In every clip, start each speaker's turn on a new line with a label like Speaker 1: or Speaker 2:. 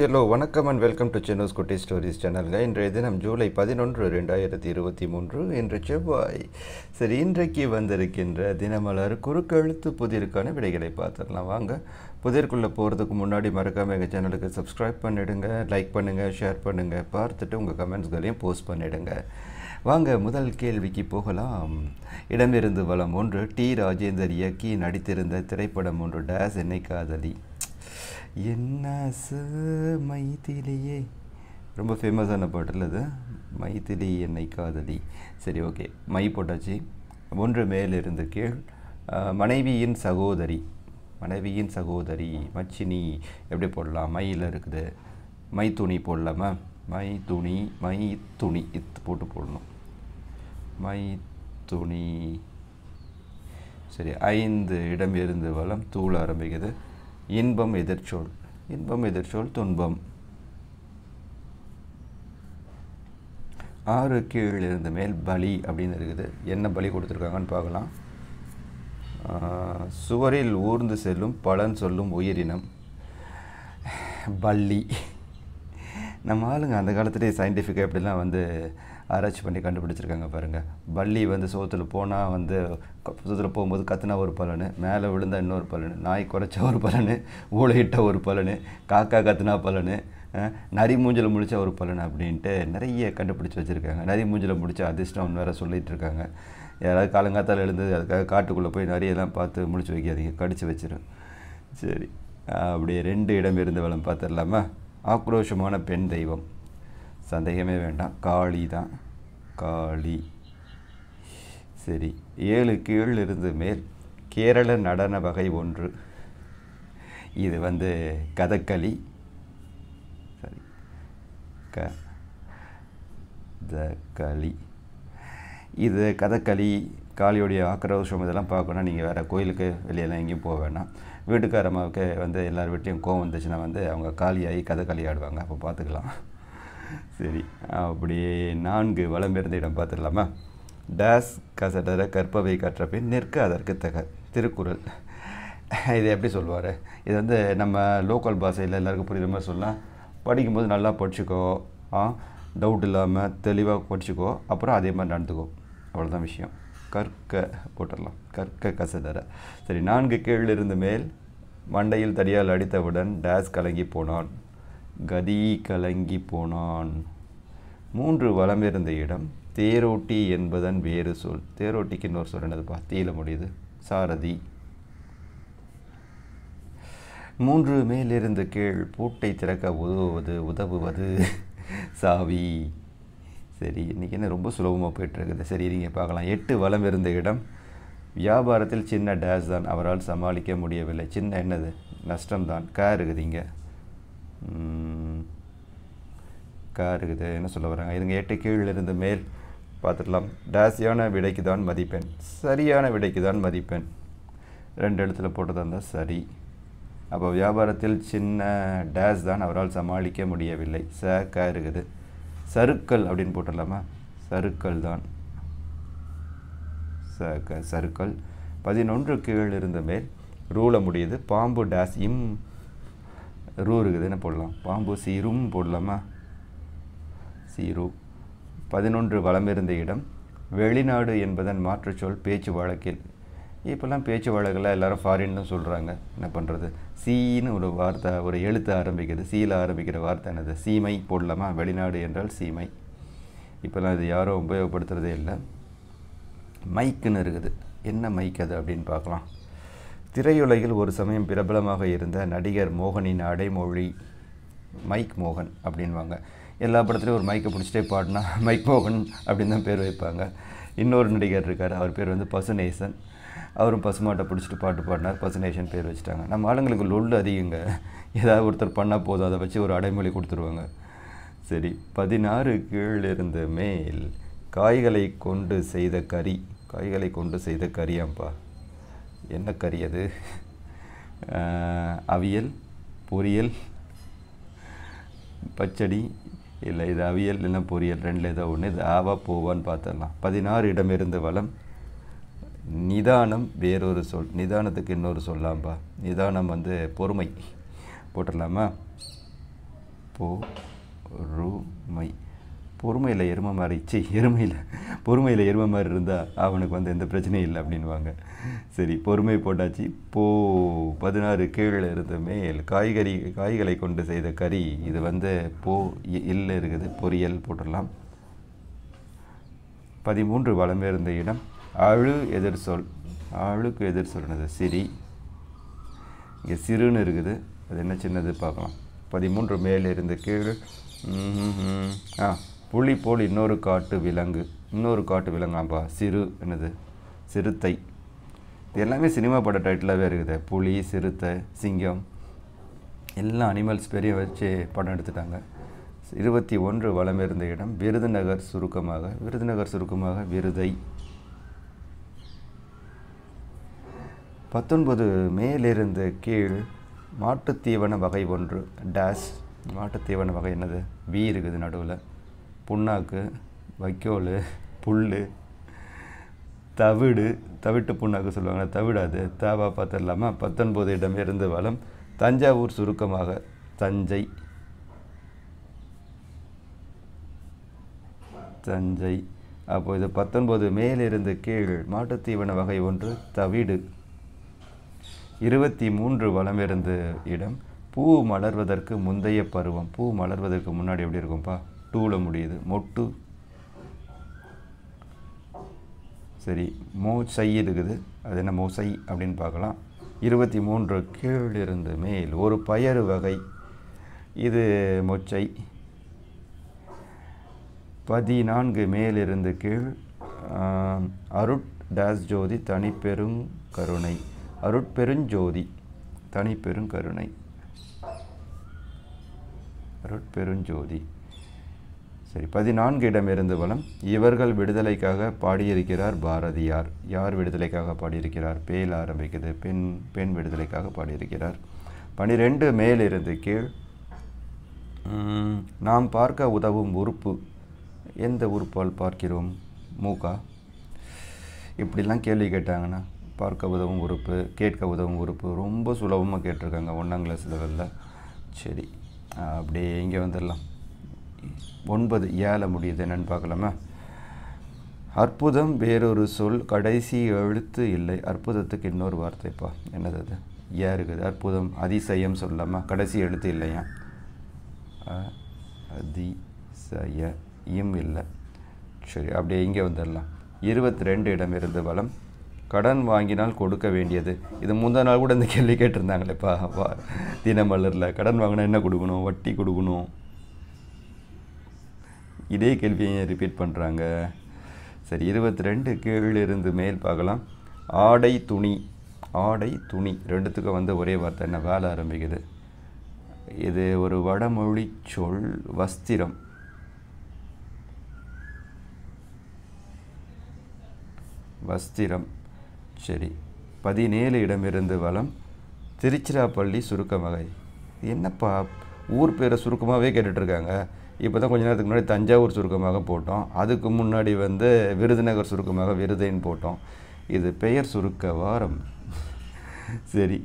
Speaker 1: hello வணக்கம் and welcome to சென்னோஸ் குட்டி stories சேனலுங்க இன்றைய தினம் ஜூலை பதினொன்று ரெண்டாயிரத்தி இருபத்தி மூன்று இன்று செவ்வாய் சரி இன்றைக்கு வந்திருக்கின்ற தினமலர் குறுக்கெழுத்து புதிருக்கான விடைகளை பார்த்துடலாம் வாங்க புதிர்க்குள்ளே போகிறதுக்கு முன்னாடி மறக்காமல் எங்கள் சேனலுக்கு சப்ஸ்கிரைப் பண்ணிவிடுங்க லைக் பண்ணுங்கள் ஷேர் பண்ணுங்கள் பார்த்துட்டு உங்கள் கமெண்ட்ஸ்களையும் போஸ்ட் பண்ணிவிடுங்க வாங்க முதல் கேள்விக்கு போகலாம் இடமிருந்து வளம் ஒன்று டி ராஜேந்தர் இயக்கி நடித்திருந்த திரைப்படம் ஒன்று டேஸ் என்னை காதலி சு மைத்திலேயே ரொம்ப ஃபேமஸான பாட்டில் அது மைத்திலி என்னை காதலி சரி ஓகே மை போட்டாச்சு ஒன்று மேலிருந்து கீழ் மனைவியின் சகோதரி மனைவியின் சகோதரி மச்சினி எப்படி போடலாம் மயில் இருக்குது மை துணி போடலாமா மை துணி மை துணி இத்து போட்டு போடணும் மை துணி சரி ஐந்து இடம் இருந்து வளம் தூள் ஆரம்பிக்குது இன்பம் எதிர்ச்சொல் இன்பம் எதிர்ச்சொல் துன்பம் ஆறு கீழ் இருந்த மேல் பலி அப்படின்னு இருக்குது என்ன பலி கொடுத்துருக்காங்கன்னு பார்க்கலாம் சுவரில் ஊர்ந்து செல்லும் பலன் சொல்லும் உயிரினம் பள்ளி நம்ம ஆளுங்க அந்த காலத்துலேயே சயின்டிஃபிக்காக எப்படிலாம் வந்து ஆராய்ச்சி பண்ணி கண்டுபிடிச்சிருக்காங்க பாருங்கள் பள்ளி வந்து சோத்தில் போனால் வந்து சோத்தில் போகும்போது கத்துனா ஒரு பலனு மேலே விழுந்தால் இன்னொரு பலனு நாய் குறைச்சா ஒரு பலனு ஊழையிட்ட ஒரு பலனு காக்கா கத்துனா பலனு நரி மூஞ்சில் முடித்தா ஒரு பலன் அப்படின்ட்டு நிறைய கண்டுபிடிச்சி வச்சுருக்காங்க நரி மூஞ்சில் முடித்தா அதிர்ஷ்டம்னு வேறு சொல்லிகிட்டு இருக்காங்க யாராவது காலங்காத்தால் எழுந்து அதுக்காக காட்டுக்குள்ளே போய் நிறையெல்லாம் பார்த்து முடிச்சு வைக்காதீங்க கடிச்சு வச்சிடும் சரி அப்படியே ரெண்டு இடம் இருந்த வளம் பார்த்துடலாமா ஆக்ரோஷமான பெண் தெய்வம் சந்தேகமே வேண்டாம் காளி தான் காளி சரி ஏழு கீழ் இருந்து மேல் கேரள நடன வகை ஒன்று இது வந்து கதக்களி சரி க த களி இது கதக்களி காளியோடைய ஆக்கிரோஷம் இதெல்லாம் பார்க்கணும் நீங்கள் வேறு கோயிலுக்கு வெளியெல்லாம் எங்கேயும் போக வேணாம் வீட்டுக்காரம்மாவுக்கு வந்து எல்லார் வீட்லேயும் கோவம் வந்துச்சுன்னா வந்து அவங்க காலியாகி கதை களி ஆடுவாங்க அப்போ பார்த்துக்கலாம் சரி அப்படி நான்கு வளம் பிறந்த இடம் பார்த்துடலாமா டேஸ் கசடர கற்பவை கற்ற பின் நிற்க அதற்கு தக திருக்குறள் இது எப்படி சொல்லுவார் இது வந்து நம்ம லோக்கல் பாஷையில் எல்லாருக்கும் புரியுற மாதிரி சொல்லலாம் படிக்கும்போது நல்லா படிச்சுக்கோ டவுட் இல்லாமல் தெளிவாக படிச்சுக்கோ அப்புறம் அதே மாதிரி நடந்துக்கோ அவ்வளோதான் விஷயம் கற்க போட்டுடலாம் கற்க கசதர சரி நான்கு இருந்து மேல் மண்டையில் தடியால் அடித்தவுடன் டேஸ் கலங்கி போனான் கதி கலங்கி போனான் மூன்று வளம் இருந்த இடம் தேரோட்டி என்பதன் வேறு சொல் தேரோட்டிக்கு இன்னொரு சொல் என்னது தீல முடியுது சாரதி மூன்று மேலிருந்து கீழ் பூட்டை திறக்க உதவுவது உதவுவது சாவி சரி இன்றைக்கி என்ன ரொம்ப சுலபமாக போயிட்டுருக்குது சரி நீங்கள் பார்க்கலாம் எட்டு வளம் இருந்த இடம் வியாபாரத்தில் சின்ன டேஷ் தான் அவரால் சமாளிக்க முடியவில்லை சின்ன என்னது நஷ்டம்தான் கார் இருக்குது இங்கே கார் இருக்குது என்ன சொல்ல வராங்க இதுங்க எட்டு இருந்து மேல் பார்த்துக்கலாம் டேஸியான விடைக்கு தான் மதிப்பெண் சரியான விடைக்கு தான் மதிப்பெண் ரெண்டு இடத்துல போட்டு இருந்தால் சரி அப்போ வியாபாரத்தில் சின்ன டேஷ் தான் அவரால் சமாளிக்க முடியவில்லை ச கார் இருக்குது சருக்கள் அப்படின்னு போட்டுடலாமா சருக்கள் தான் ச க சருக்கள் பதினொன்று கீழ் இருந்த மேல் ரூல முடியுது பாம்பு டேஸ் இம் ரூ இருக்குது என்ன போடலாம் பாம்பு சீரும் போடலாமா சீரு பதினொன்று வளமிருந்த இடம் வெளிநாடு என்பதன் மாற்றுச்சொல் பேச்சு வழக்கில் இப்போல்லாம் பேச்சு வழக்கில் எல்லோரும் ஃபாரின்னு சொல்கிறாங்க என்ன பண்ணுறது சீன்னு ஒரு வார்த்தை ஒரு எழுத்து ஆரம்பிக்கிறது சீல ஆரம்பிக்கிற வார்த்தை என்னது சீமை போடலாமா வெளிநாடு என்றால் சீமை இப்போல்லாம் இது யாரும் உபயோகப்படுத்துகிறதே இல்லை மைக்குன்னு இருக்குது என்ன மைக் அது அப்படின்னு பார்க்கலாம் திரையுலகில் ஒரு சமயம் பிரபலமாக இருந்த நடிகர் மோகனின் அடைமொழி மைக் மோகன் அப்படின்வாங்க எல்லா படத்துலையும் ஒரு மைக்கை பிடிச்சிட்டே பாடினா மைக் மோகன் அப்படின்னு தான் பேர் வைப்பாங்க இன்னொரு நடிகர் இருக்கார் அவர் பேர் வந்து பசுநேசன் அவரும் பசுமாட்டை பிடிச்சிட்டு பாட்டு பாடினார் பசுநேஷன் பேர் வச்சுட்டாங்க நம்ம ஆளுங்களுக்கு லொல்லு அதிகங்க ஏதாவது ஒருத்தர் பண்ணால் போதும் அதை வச்சு ஒரு அடைமொழி கொடுத்துருவாங்க சரி பதினாறு இருந்த மேல் காய்களை கொண்டு செய்த கறி காய்களை கொண்டு செய்த கறியாம்ப்பா என்ன கறி அது அவியல் பொரியல் பச்சடி இல்லை இது அவியல் இல்லைன்னா பொரியல் ரெண்டில் ஏதோ ஒன்று இது ஆவா போவான்னு பார்த்துடலாம் பதினாறு இடமிருந்து வளம் நிதானம் வேறொரு சொல் நிதானத்துக்கு இன்னொரு சொல்லாம்பா நிதானம் வந்து பொறுமை போட்டுடலாமா பொறுமை பொறுமையில் எருமை மாறிச்சு எருமையில் பொறுமையில் எருமை மாதிரி இருந்தால் அவனுக்கு வந்து எந்த பிரச்சனையும் இல்லை அப்படின்வாங்க சரி பொறுமை போட்டாச்சு போ பதினாறு கீழே இருந்த மேல் காய்கறி காய்களை கொண்டு செய்த கறி இது வந்து போ இல்லை இருக்குது பொரியல் போட்டுடலாம் பதிமூன்று வளமே இருந்த இடம் அழு எதிர் சொல் அழுக்கு எதிர் சொல்னது சிரி இங்கே சிறுன்னு இருக்குது அது என்ன சின்னது பார்க்கலாம் பதிமூன்று மேலிருந்து கீழ் ஆ புலி போல் இன்னொரு காட்டு விலங்கு இன்னொரு காட்டு விலங்காம்பா சிறு என்னது சிறுத்தை இது எல்லாமே சினிமா பட டைட்டிலாகவே இருக்குது புலி சிறுத்தை சிங்கம் எல்லா அனிமல்ஸ் பெரிய வச்சு படம் எடுத்துட்டாங்க இருபத்தி ஒன்று வளமிருந்த இடம் விருதுநகர் சுருக்கமாக விருதுநகர் சுருக்கமாக விருதை பத்தொன்பது மேலிருந்து கீழ் மாட்டுத்தீவன வகை ஒன்று டேஸ் மாட்டுத்தீவன வகை என்னது வீ இருக்குது நடுவில் புண்ணாக்கு வைக்கோல் புல் தவிடு தவிட்டு புண்ணாக்கு சொல்லுவாங்க தவிடாது தாவா இல்லாமல் பத்தொன்பது இடம் இருந்து வளம் தஞ்சாவூர் சுருக்கமாக தஞ்சை தஞ்சை அப்போ இது பத்தொன்பது மேலிருந்து கீழ் மாட்டுத்தீவன வகை ஒன்று தவிடு இருபத்தி மூன்று வளமிருந்து இடம் பூ மலர்வதற்கு முந்தைய பருவம் பூ மலர்வதற்கு முன்னாடி எப்படி இருக்கும்ப்பா டூவில் முடியுது மொட்டு சரி மோ சை இருக்குது அது என்ன மோசை அப்படின்னு பார்க்கலாம் இருபத்தி மூன்று கீழிருந்து மேல் ஒரு பயறு வகை இது மொச்சை பதினான்கு மேலிருந்து கீழ் அருட் டேஸ் ஜோதி தனிப்பெரும் கருணை அருட்பெருஞ்சோதி தனிப்பெருங்கருணை அருட்பெருஞ்சோதி சரி பதினான்கு இடமிருந்து வளம் இவர்கள் விடுதலைக்காக பாடியிருக்கிறார் பாரதியார் யார் விடுதலைக்காக பாடியிருக்கிறார் பேல் ஆரம்பிக்குது பெண் பெண் விடுதலைக்காக பாடியிருக்கிறார் பனிரெண்டு மேலிருந்து கீழ் நாம் பார்க்க உதவும் உறுப்பு எந்த உறுப்பால் பார்க்கிறோம் மூகா இப்படிலாம் கேள்வி கேட்டாங்கன்னா பார்க்க உதவும் உறுப்பு கேட்க உதவும் உறுப்பு ரொம்ப சுலபமாக கேட்டிருக்காங்க ஒன்றாம் கிளாஸ் லெவலில் சரி அப்படியே இங்கே வந்துடலாம் ஒன்பது ஏழை முடியுது என்னென்னு பார்க்கலாமா அற்புதம் வேறொரு சொல் கடைசி எழுத்து இல்லை அற்புதத்துக்கு இன்னொரு வார்த்தைப்பா என்னது அது ஏ இருக்குது அற்புதம் அதிசயம் சொல்லாமா கடைசி எழுத்து இல்லையா அதிசயம் இல்லை சரி அப்படியே இங்கே வந்துடலாம் இருபத்தி ரெண்டு இடம் இருந்து வளம் கடன் வாங்கினால் கொடுக்க வேண்டியது இது முந்தா நாள் கூட இந்த கேள்வி கேட்டிருந்தாங்களேப்பா அப்பா தினமலரில் கடன் வாங்கினா என்ன கொடுக்கணும் வட்டி கொடுக்கணும் இதே கேள்வியை ரிப்பீட் பண்ணுறாங்க சரி இருபத்தி ரெண்டு கீழிருந்து மேல் பார்க்கலாம் ஆடை துணி ஆடை துணி ரெண்டுத்துக்கும் வந்து ஒரே வார்த்தை என்ன வேலை ஆரம்பிக்குது இது ஒரு வடமொழி சொல் வஸ்திரம் வஸ்திரம் சரி பதினேழு இடமிருந்து வளம் திருச்சிராப்பள்ளி வகை என்னப்பா ஊர் பேரை சுருக்கமாகவே கேட்டுட்ருக்காங்க இப்போ தான் கொஞ்ச நேரத்துக்கு முன்னாடி தஞ்சாவூர் சுருக்கமாக போட்டோம் அதுக்கு முன்னாடி வந்து விருதுநகர் சுருக்கமாக விருதைன்னு போட்டோம் இது பெயர் சுருக்க வாரம் சரி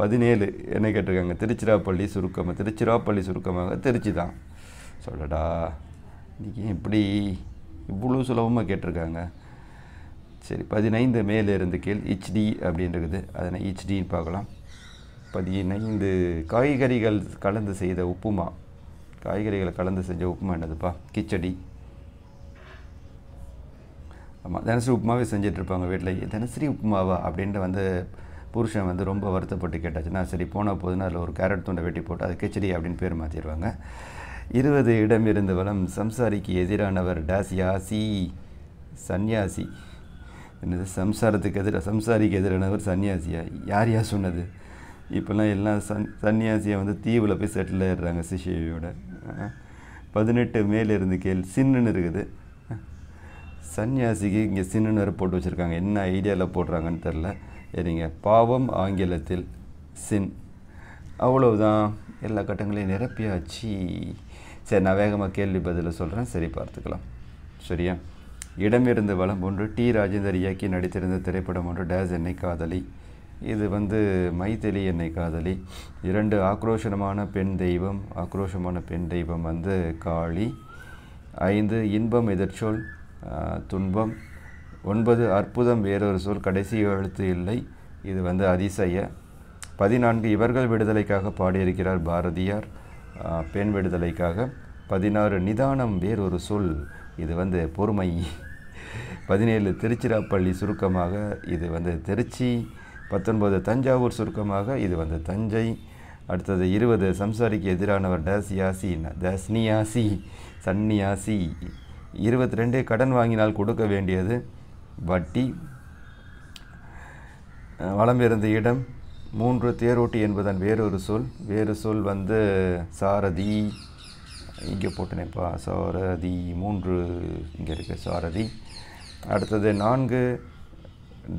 Speaker 1: பதினேழு என்ன கேட்டிருக்காங்க திருச்சிராப்பள்ளி சுருக்கமாக திருச்சிராப்பள்ளி சுருக்கமாக திருச்சி தான் சொல்லடா இன்றைக்கி எப்படி இவ்வளோ சுலபமாக கேட்டிருக்காங்க சரி பதினைந்து இருந்து கீழ் ஹெச்டி அப்படின்னு இருக்குது அதனை ஹெச்டின்னு பார்க்கலாம் பதினைந்து காய்கறிகள் கலந்து செய்த உப்புமா காய்கறிகளை கலந்து செஞ்ச உப்புமா என்னதுப்பா கிச்சடி ஆமாம் தினசரி உப்புமாவே செஞ்சிட்ருப்பாங்க வீட்டில் தினசரி உப்புமாவா அப்படின்ட்டு வந்து புருஷன் வந்து ரொம்ப வருத்தப்பட்டு கேட்டாச்சுன்னா சரி போனால் போதுன்னு அதில் ஒரு கேரட் துண்டை வெட்டி போட்டு அது கிச்சடி அப்படின்னு பேர் மாற்றிடுவாங்க இருபது இடம் இருந்தவளம் வளம் சம்சாரிக்கு எதிரானவர் டாசியா சி என்னது சம்சாரத்துக்கு எதிராக சம்சாரிக்கு எதிரானவர் சன்னியாசியா யார் யார் சொன்னது இப்போல்லாம் எல்லாம் சன் சன்னியாசியை வந்து தீவில் போய் செட்டில் ஆயிடுறாங்க சிஷியோட பதினெட்டு மேலே இருந்து கேள் சின்னன்னு இருக்குது சன்னியாசிக்கு இங்கே சின்னன்னு வேறு போட்டு வச்சுருக்காங்க என்ன ஐடியாவில் போடுறாங்கன்னு தெரில சரிங்க பாவம் ஆங்கிலத்தில் சின் அவ்வளவுதான் எல்லா கட்டங்களையும் நிரப்பியாச்சு சரி நான் வேகமாக கேள்வி பதிலை சொல்கிறேன் சரி பார்த்துக்கலாம் சரியா இடமிருந்து வளம் ஒன்று டி ராஜேந்தர் இயக்கி நடித்திருந்த திரைப்படம் ஒன்று டேஸ் என்னை காதலி இது வந்து மைத்தெளி என்னை காதலி இரண்டு ஆக்ரோஷமான பெண் தெய்வம் ஆக்ரோஷமான பெண் தெய்வம் வந்து காளி ஐந்து இன்பம் எதிர்ச்சொல் துன்பம் ஒன்பது அற்புதம் வேறொரு சொல் கடைசி எழுத்து இல்லை இது வந்து அதிசய பதினான்கு இவர்கள் விடுதலைக்காக பாடியிருக்கிறார் பாரதியார் பெண் விடுதலைக்காக பதினாறு நிதானம் வேறொரு சொல் இது வந்து பொறுமை பதினேழு திருச்சிராப்பள்ளி சுருக்கமாக இது வந்து திருச்சி பத்தொன்பது தஞ்சாவூர் சுருக்கமாக இது வந்து தஞ்சை அடுத்தது இருபது சம்சாரிக்கு எதிரானவர் டேசியாசி தஸ்னியாசி சன்னியாசி இருபத்தி ரெண்டு கடன் வாங்கினால் கொடுக்க வேண்டியது வட்டி வளம் இருந்த இடம் மூன்று தேரோட்டி என்பதன் வேறொரு சொல் வேறு சொல் வந்து சாரதி இங்கே போட்டுனேப்பா சாரதி மூன்று இங்கே இருக்குது சாரதி அடுத்தது நான்கு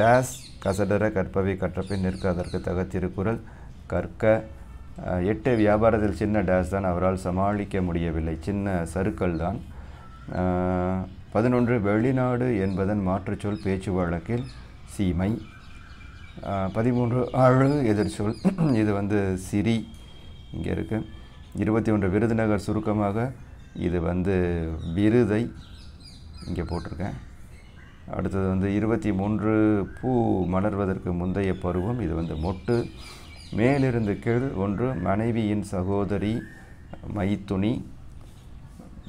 Speaker 1: டேஸ் கசடர கற்பவை கற்றப்பை நிற்க அதற்கு தக திருக்குறள் கற்க எட்டு வியாபாரத்தில் சின்ன டேஸ் தான் அவரால் சமாளிக்க முடியவில்லை சின்ன சருக்கள் தான் பதினொன்று வெளிநாடு என்பதன் மாற்றுச்சொல் பேச்சு வழக்கில் சீமை பதிமூன்று அழு எதிர்ச்சொல் இது வந்து சிரி இங்கே இருக்குது இருபத்தி ஒன்று விருதுநகர் சுருக்கமாக இது வந்து விருதை இங்கே போட்டிருக்கேன் அடுத்தது வந்து இருபத்தி மூன்று பூ மலர்வதற்கு முந்தைய பருவம் இது வந்து மொட்டு மேலிருந்து கீழ் ஒன்று மனைவியின் சகோதரி மைத்துணி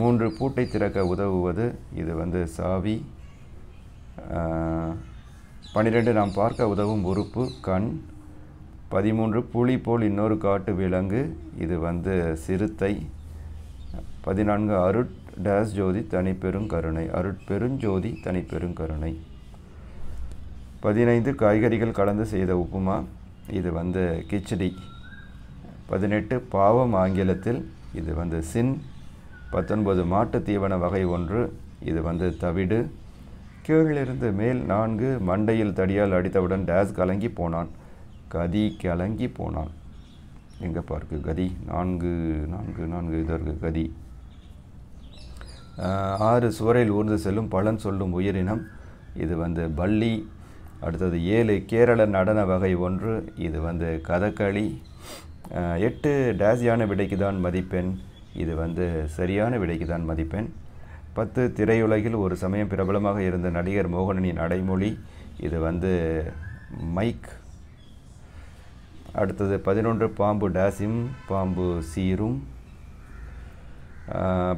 Speaker 1: மூன்று பூட்டை திறக்க உதவுவது இது வந்து சாவி பன்னிரெண்டு நாம் பார்க்க உதவும் உறுப்பு கண் பதிமூன்று புலி போல் இன்னொரு காட்டு விலங்கு இது வந்து சிறுத்தை பதினான்கு அருட் டேஸ் ஜோதி தனிப்பெரும் கருணை அருட்பெருஞ்சோதி தனிப்பெரும் கருணை பதினைந்து காய்கறிகள் கலந்து செய்த உப்புமா இது வந்து கிச்சடி பதினெட்டு பாவம் ஆங்கிலத்தில் இது வந்து சின் பத்தொன்பது மாட்டு தீவன வகை ஒன்று இது வந்து தவிடு கீழிலிருந்து மேல் நான்கு மண்டையில் தடியால் அடித்தவுடன் டேஸ் கலங்கி போனான் கதி கலங்கி போனான் எங்கே பார்க்கு கதி நான்கு நான்கு நான்கு இதாக இருக்குது கதி ஆறு சுவரையில் ஊர்ந்து செல்லும் பலன் சொல்லும் உயிரினம் இது வந்து பள்ளி அடுத்தது ஏழு கேரள நடன வகை ஒன்று இது வந்து கதகளி எட்டு டேஸியான விடைக்கு தான் மதிப்பெண் இது வந்து சரியான விடைக்கு தான் மதிப்பெண் பத்து திரையுலகில் ஒரு சமயம் பிரபலமாக இருந்த நடிகர் மோகனனின் நடைமொழி இது வந்து மைக் அடுத்தது பதினொன்று பாம்பு டாசிம் பாம்பு சீரும்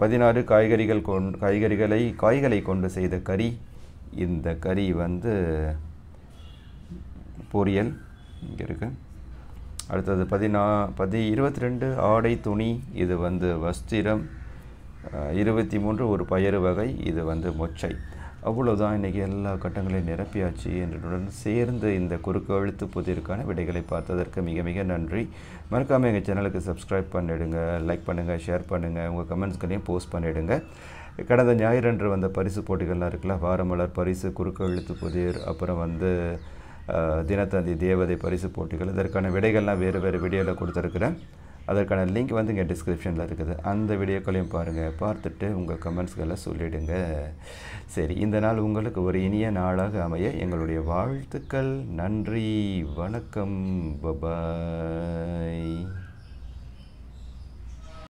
Speaker 1: பதினாறு காய்கறிகள் கொண் காய்கறிகளை காய்களை கொண்டு செய்த கறி இந்த கறி வந்து பொரியல் இங்கே இருக்கு அடுத்தது பதினா பதி இருபத்தி ரெண்டு ஆடை துணி இது வந்து வஸ்திரம் இருபத்தி மூன்று ஒரு பயிறு வகை இது வந்து மொச்சை அவ்வளோதான் இன்றைக்கி எல்லா கட்டங்களையும் நிரப்பியாச்சு என்றுடன் சேர்ந்து இந்த குறுக்கு எழுத்து புதிருக்கான விடைகளை பார்த்ததற்கு மிக மிக நன்றி மறக்காமல் எங்கள் சேனலுக்கு சப்ஸ்கிரைப் பண்ணிவிடுங்க லைக் பண்ணுங்கள் ஷேர் பண்ணுங்கள் உங்கள் கமெண்ட்ஸ்களையும் போஸ்ட் பண்ணிவிடுங்க கடந்த ஞாயிறன்று வந்த பரிசு போட்டிகள்லாம் இருக்குல்ல வாரமலர் பரிசு குறுக்கு அழுத்து புதிர் அப்புறம் வந்து தினத்தந்தி தேவதை பரிசு போட்டிகள் இதற்கான விடைகள்லாம் வேறு வேறு வீடியோவில் கொடுத்துருக்குறேன் அதற்கான லிங்க் வந்து இங்கே டிஸ்கிரிப்ஷனில் இருக்குது அந்த வீடியோக்களையும் பாருங்கள் பார்த்துட்டு உங்கள் கமெண்ட்ஸ்களை சொல்லிவிடுங்க சரி இந்த நாள் உங்களுக்கு ஒரு இனிய நாளாக அமைய எங்களுடைய வாழ்த்துக்கள் நன்றி வணக்கம் பபாய்